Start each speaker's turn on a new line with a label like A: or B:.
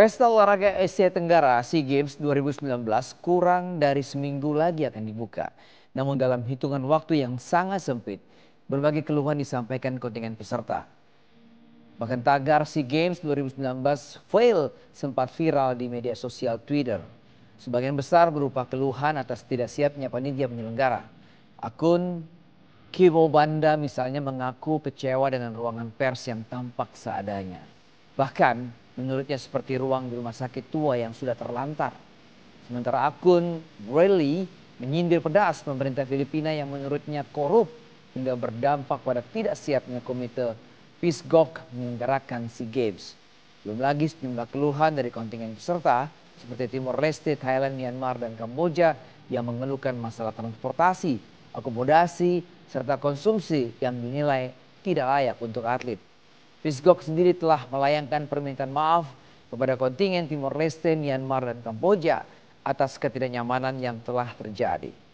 A: Pesta olahraga Asia Tenggara SEA Games 2019 kurang dari seminggu lagi akan dibuka. Namun dalam hitungan waktu yang sangat sempit, berbagai keluhan disampaikan kontingen peserta. Bahkan tagar SEA Games 2019 fail sempat viral di media sosial Twitter. Sebagian besar berupa keluhan atas tidak siapnya panitia penyelenggara. Akun Kimo Banda misalnya mengaku kecewa dengan ruangan pers yang tampak seadanya. Bahkan menurutnya seperti ruang di rumah sakit tua yang sudah terlantar. Sementara akun Bradley menyindir pedas pemerintah Filipina yang menurutnya korup hingga berdampak pada tidak siapnya komite Peace Gok menggerakkan SEA Games. Belum lagi sejumlah keluhan dari kontingen peserta seperti Timor Leste, Thailand, Myanmar, dan Kamboja yang mengeluhkan masalah transportasi, akomodasi, serta konsumsi yang dinilai tidak layak untuk atlet. Visgok sendiri telah melayangkan permintaan maaf kepada kontingen Timor Leste, Myanmar, dan Kamboja atas ketidaknyamanan yang telah terjadi.